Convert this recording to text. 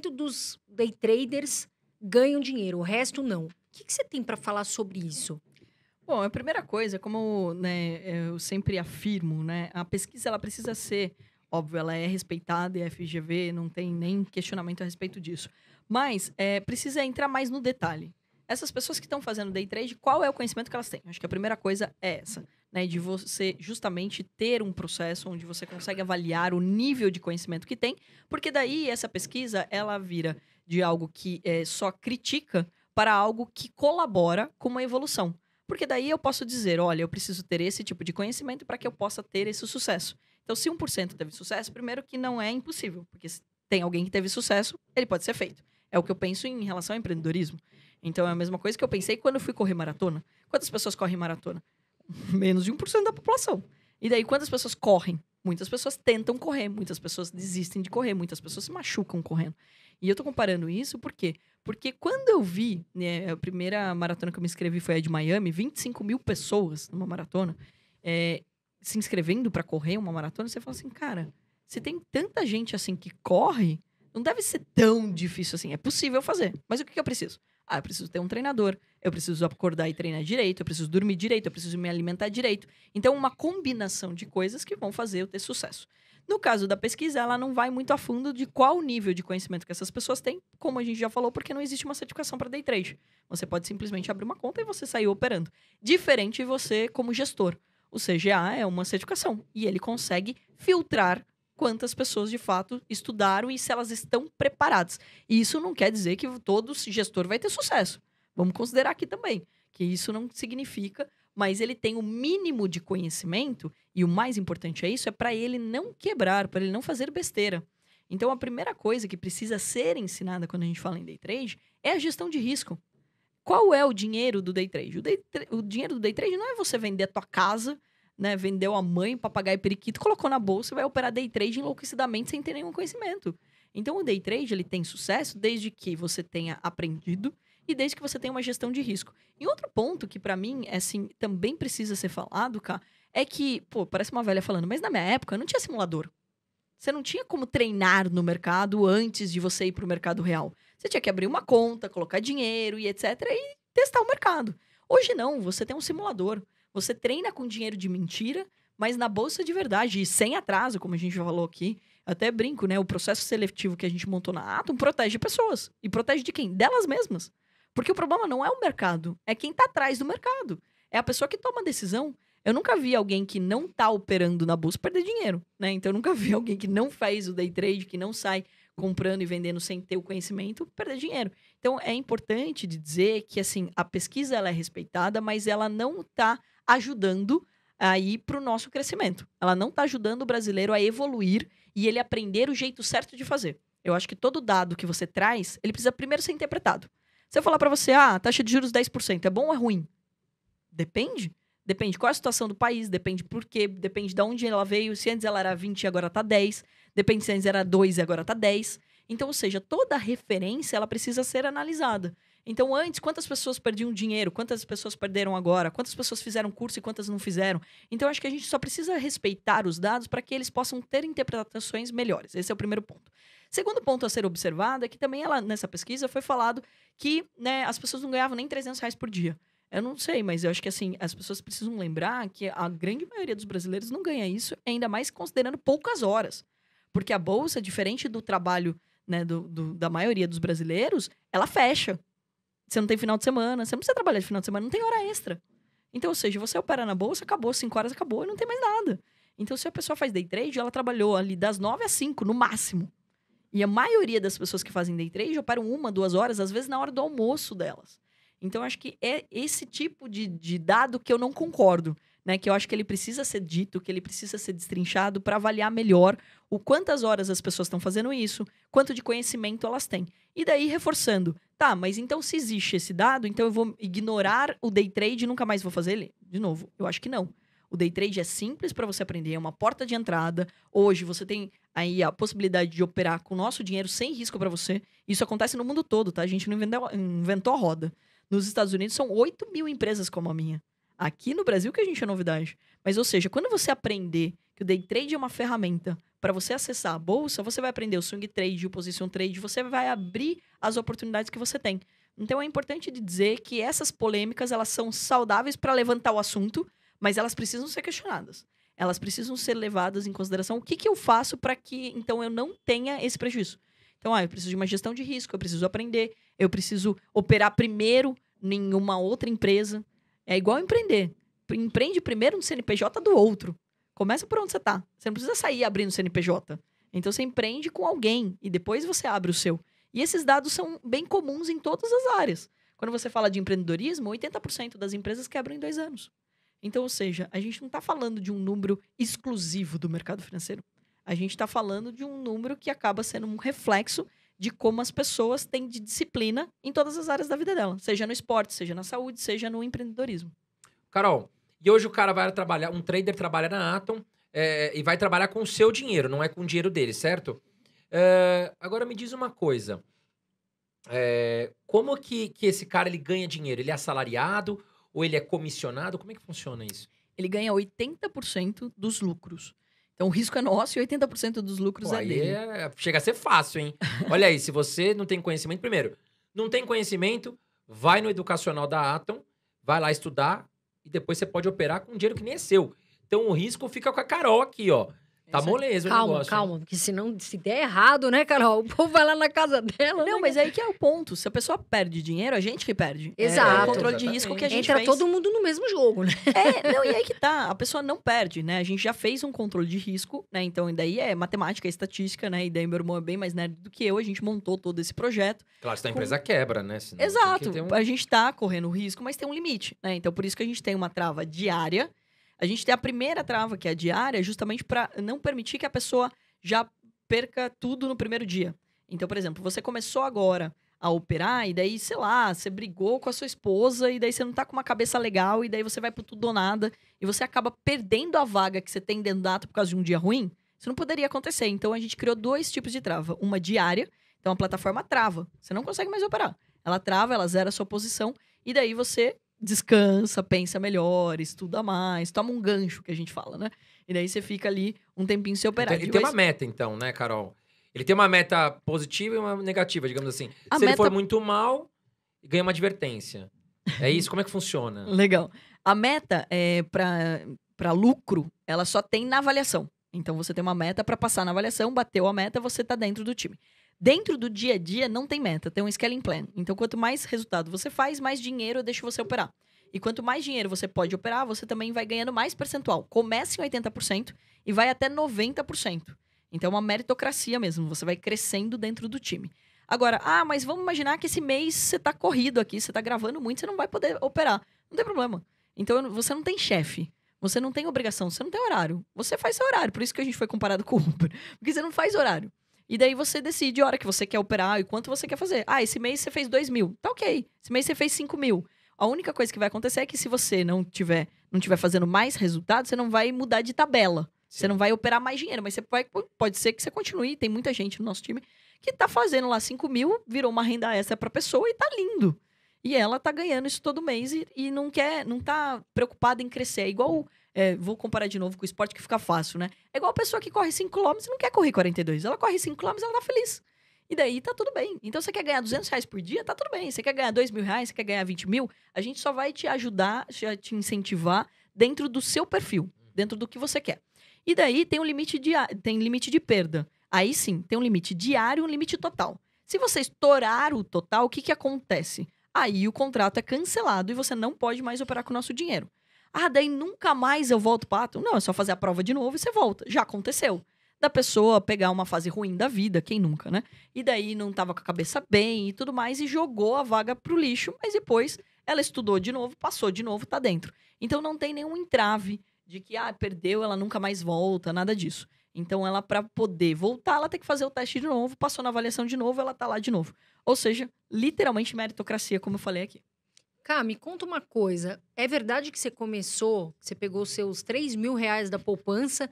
10% dos day traders ganham dinheiro, o resto não. O que, que você tem para falar sobre isso? Bom, a primeira coisa, como né, eu sempre afirmo, né, a pesquisa ela precisa ser, óbvio, ela é respeitada, é FGV, não tem nem questionamento a respeito disso. Mas é, precisa entrar mais no detalhe. Essas pessoas que estão fazendo day trade, qual é o conhecimento que elas têm? Acho que a primeira coisa é essa né, de você justamente ter um processo onde você consegue avaliar o nível de conhecimento que tem, porque daí essa pesquisa ela vira de algo que é, só critica para algo que colabora com uma evolução. Porque daí eu posso dizer, olha, eu preciso ter esse tipo de conhecimento para que eu possa ter esse sucesso. Então, se 1% teve sucesso, primeiro que não é impossível, porque se tem alguém que teve sucesso, ele pode ser feito. É o que eu penso em relação ao empreendedorismo. Então, é a mesma coisa que eu pensei quando eu fui correr maratona. Quantas pessoas correm maratona? menos de 1% da população. E daí, quantas pessoas correm? Muitas pessoas tentam correr, muitas pessoas desistem de correr, muitas pessoas se machucam correndo. E eu tô comparando isso por quê? Porque quando eu vi, né, a primeira maratona que eu me inscrevi foi a de Miami, 25 mil pessoas numa maratona é, se inscrevendo para correr uma maratona, você fala assim, cara, se tem tanta gente assim que corre, não deve ser tão difícil assim. É possível fazer, mas o que, que eu preciso? Ah, eu preciso ter um treinador, eu preciso acordar e treinar direito, eu preciso dormir direito, eu preciso me alimentar direito. Então, uma combinação de coisas que vão fazer eu ter sucesso. No caso da pesquisa, ela não vai muito a fundo de qual nível de conhecimento que essas pessoas têm, como a gente já falou, porque não existe uma certificação para day trade. Você pode simplesmente abrir uma conta e você sair operando. Diferente de você como gestor. O CGA é uma certificação e ele consegue filtrar quantas pessoas de fato estudaram e se elas estão preparadas. E isso não quer dizer que todo gestor vai ter sucesso. Vamos considerar aqui também que isso não significa, mas ele tem o um mínimo de conhecimento e o mais importante é isso é para ele não quebrar, para ele não fazer besteira. Então a primeira coisa que precisa ser ensinada quando a gente fala em day trade é a gestão de risco. Qual é o dinheiro do day trade? O, day tra o dinheiro do day trade não é você vender a tua casa né, vendeu a mãe, papagaio periquito, colocou na bolsa e vai operar day trade enlouquecidamente sem ter nenhum conhecimento. Então o day trade ele tem sucesso desde que você tenha aprendido e desde que você tenha uma gestão de risco. E outro ponto que para mim é assim, também precisa ser falado, cara, é que, pô, parece uma velha falando, mas na minha época não tinha simulador. Você não tinha como treinar no mercado antes de você ir para o mercado real. Você tinha que abrir uma conta, colocar dinheiro e etc e testar o mercado. Hoje não, você tem um simulador. Você treina com dinheiro de mentira, mas na bolsa de verdade, e sem atraso, como a gente já falou aqui. Até brinco, né? O processo seletivo que a gente montou na Atom protege pessoas. E protege de quem? Delas mesmas. Porque o problema não é o mercado, é quem está atrás do mercado. É a pessoa que toma a decisão. Eu nunca vi alguém que não está operando na bolsa perder dinheiro, né? Então eu nunca vi alguém que não faz o day trade, que não sai comprando e vendendo sem ter o conhecimento, perder dinheiro. Então é importante de dizer que assim, a pesquisa ela é respeitada, mas ela não está ajudando aí para o nosso crescimento. Ela não está ajudando o brasileiro a evoluir e ele aprender o jeito certo de fazer. Eu acho que todo dado que você traz, ele precisa primeiro ser interpretado. Se eu falar para você, ah, taxa de juros 10%, é bom ou é ruim? Depende. Depende qual é a situação do país, depende por quê, depende de onde ela veio, se antes ela era 20 e agora está 10, depende se antes era 2 e agora está 10. Então, ou seja, toda referência ela precisa ser analisada. Então, antes, quantas pessoas perdiam dinheiro? Quantas pessoas perderam agora? Quantas pessoas fizeram curso e quantas não fizeram? Então, acho que a gente só precisa respeitar os dados para que eles possam ter interpretações melhores. Esse é o primeiro ponto. Segundo ponto a ser observado é que também ela, nessa pesquisa foi falado que né, as pessoas não ganhavam nem 300 reais por dia. Eu não sei, mas eu acho que assim, as pessoas precisam lembrar que a grande maioria dos brasileiros não ganha isso, ainda mais considerando poucas horas. Porque a bolsa, diferente do trabalho né, do, do, da maioria dos brasileiros, ela fecha. Você não tem final de semana, você não precisa trabalhar de final de semana, não tem hora extra. Então, ou seja, você é opera na bolsa, acabou, 5 horas acabou e não tem mais nada. Então, se a pessoa faz day trade, ela trabalhou ali das 9 às 5, no máximo. E a maioria das pessoas que fazem day trade operam uma, duas horas, às vezes na hora do almoço delas. Então, acho que é esse tipo de, de dado que eu não concordo. Né, que eu acho que ele precisa ser dito, que ele precisa ser destrinchado para avaliar melhor o quantas horas as pessoas estão fazendo isso, quanto de conhecimento elas têm. E daí reforçando, Tá, mas então se existe esse dado, então eu vou ignorar o day trade e nunca mais vou fazer ele? De novo, eu acho que não. O day trade é simples para você aprender, é uma porta de entrada. Hoje você tem aí a possibilidade de operar com o nosso dinheiro sem risco para você. Isso acontece no mundo todo, tá? A gente não inventou, inventou a roda. Nos Estados Unidos são 8 mil empresas como a minha. Aqui no Brasil que a gente é novidade. Mas, ou seja, quando você aprender que o day trade é uma ferramenta. Para você acessar a bolsa, você vai aprender o swing trade, o position trade, você vai abrir as oportunidades que você tem. Então é importante dizer que essas polêmicas, elas são saudáveis para levantar o assunto, mas elas precisam ser questionadas. Elas precisam ser levadas em consideração o que, que eu faço para que então eu não tenha esse prejuízo. Então, ah, eu preciso de uma gestão de risco, eu preciso aprender, eu preciso operar primeiro em uma outra empresa. É igual empreender. Empreende primeiro no CNPJ do outro. Começa por onde você tá. Você não precisa sair abrindo CNPJ. Então você empreende com alguém e depois você abre o seu. E esses dados são bem comuns em todas as áreas. Quando você fala de empreendedorismo, 80% das empresas quebram em dois anos. Então, ou seja, a gente não está falando de um número exclusivo do mercado financeiro. A gente está falando de um número que acaba sendo um reflexo de como as pessoas têm de disciplina em todas as áreas da vida dela, seja no esporte, seja na saúde, seja no empreendedorismo. Carol, e hoje o cara vai trabalhar, um trader trabalha na Atom é, e vai trabalhar com o seu dinheiro, não é com o dinheiro dele, certo? É, agora me diz uma coisa. É, como que, que esse cara ele ganha dinheiro? Ele é assalariado ou ele é comissionado? Como é que funciona isso? Ele ganha 80% dos lucros. Então o risco é nosso e 80% dos lucros Pô, é dele. É... Chega a ser fácil, hein? Olha aí, se você não tem conhecimento, primeiro, não tem conhecimento, vai no educacional da Atom, vai lá estudar, e depois você pode operar com dinheiro que nem é seu. Então o risco fica com a Carol aqui, ó. Tá moleza calma, o negócio. Calma, calma. Porque se não, se der errado, né, Carol? O povo vai lá na casa dela. Não, né? mas aí que é o ponto. Se a pessoa perde dinheiro, a gente que perde. É, Exato. É o controle de risco que a gente Entra fez. todo mundo no mesmo jogo, né? É, não, e aí que tá. A pessoa não perde, né? A gente já fez um controle de risco, né? Então, daí é matemática, é estatística, né? E daí meu irmão é bem mais nerd do que eu. A gente montou todo esse projeto. Claro, se a empresa quebra, né? Senão Exato. Um... A gente tá correndo risco, mas tem um limite, né? Então, por isso que a gente tem uma trava diária a gente tem a primeira trava, que é a diária, justamente para não permitir que a pessoa já perca tudo no primeiro dia. Então, por exemplo, você começou agora a operar e daí, sei lá, você brigou com a sua esposa e daí você não tá com uma cabeça legal e daí você vai pro tudo ou nada e você acaba perdendo a vaga que você tem dentro da ata por causa de um dia ruim. Isso não poderia acontecer. Então a gente criou dois tipos de trava, uma diária, então a plataforma trava, você não consegue mais operar. Ela trava, ela zera a sua posição e daí você descansa, pensa melhor, estuda mais, toma um gancho que a gente fala, né? E daí você fica ali um tempinho se operar. Ele então, tem uma meta, então, né, Carol? Ele tem uma meta positiva e uma negativa, digamos assim. A se meta... ele for muito mal, ganha uma advertência. É isso? Como é que funciona? Legal. A meta é para lucro, ela só tem na avaliação. Então você tem uma meta para passar na avaliação, bateu a meta, você tá dentro do time. Dentro do dia a dia não tem meta, tem um scaling plan. Então, quanto mais resultado você faz, mais dinheiro eu deixo você operar. E quanto mais dinheiro você pode operar, você também vai ganhando mais percentual. Começa em 80% e vai até 90%. Então, é uma meritocracia mesmo. Você vai crescendo dentro do time. Agora, ah, mas vamos imaginar que esse mês você está corrido aqui, você está gravando muito, você não vai poder operar. Não tem problema. Então, você não tem chefe. Você não tem obrigação, você não tem horário. Você faz seu horário. Por isso que a gente foi comparado com o Uber. Porque você não faz horário. E daí você decide a hora que você quer operar e quanto você quer fazer. Ah, esse mês você fez 2 mil. Tá ok. Esse mês você fez 5 mil. A única coisa que vai acontecer é que se você não tiver, não tiver fazendo mais resultado, você não vai mudar de tabela. Sim. Você não vai operar mais dinheiro, mas você vai, pode ser que você continue. Tem muita gente no nosso time que tá fazendo lá 5 mil, virou uma renda extra pra pessoa e tá lindo. E ela tá ganhando isso todo mês e, e não quer, não tá preocupada em crescer. É igual é, vou comparar de novo com o esporte que fica fácil, né? É igual a pessoa que corre 5km e não quer correr 42. Ela corre 5km e ela tá feliz. E daí tá tudo bem. Então você quer ganhar 200 reais por dia? Tá tudo bem. Você quer ganhar 2 mil reais? Você quer ganhar 20 mil? A gente só vai te ajudar, te incentivar dentro do seu perfil, dentro do que você quer. E daí tem um limite de, tem limite de perda. Aí sim, tem um limite diário e um limite total. Se você estourar o total, o que, que acontece? Aí o contrato é cancelado e você não pode mais operar com o nosso dinheiro. Ah, daí nunca mais eu volto para Atom. Não, é só fazer a prova de novo e você volta. Já aconteceu. Da pessoa pegar uma fase ruim da vida, quem nunca, né? E daí não tava com a cabeça bem e tudo mais, e jogou a vaga pro lixo, mas depois ela estudou de novo, passou de novo, tá dentro. Então não tem nenhum entrave de que, ah, perdeu, ela nunca mais volta, nada disso. Então, ela, para poder voltar, ela tem que fazer o teste de novo, passou na avaliação de novo, ela tá lá de novo. Ou seja, literalmente meritocracia, como eu falei aqui. Cá, me conta uma coisa. É verdade que você começou, você pegou seus 3 mil reais da poupança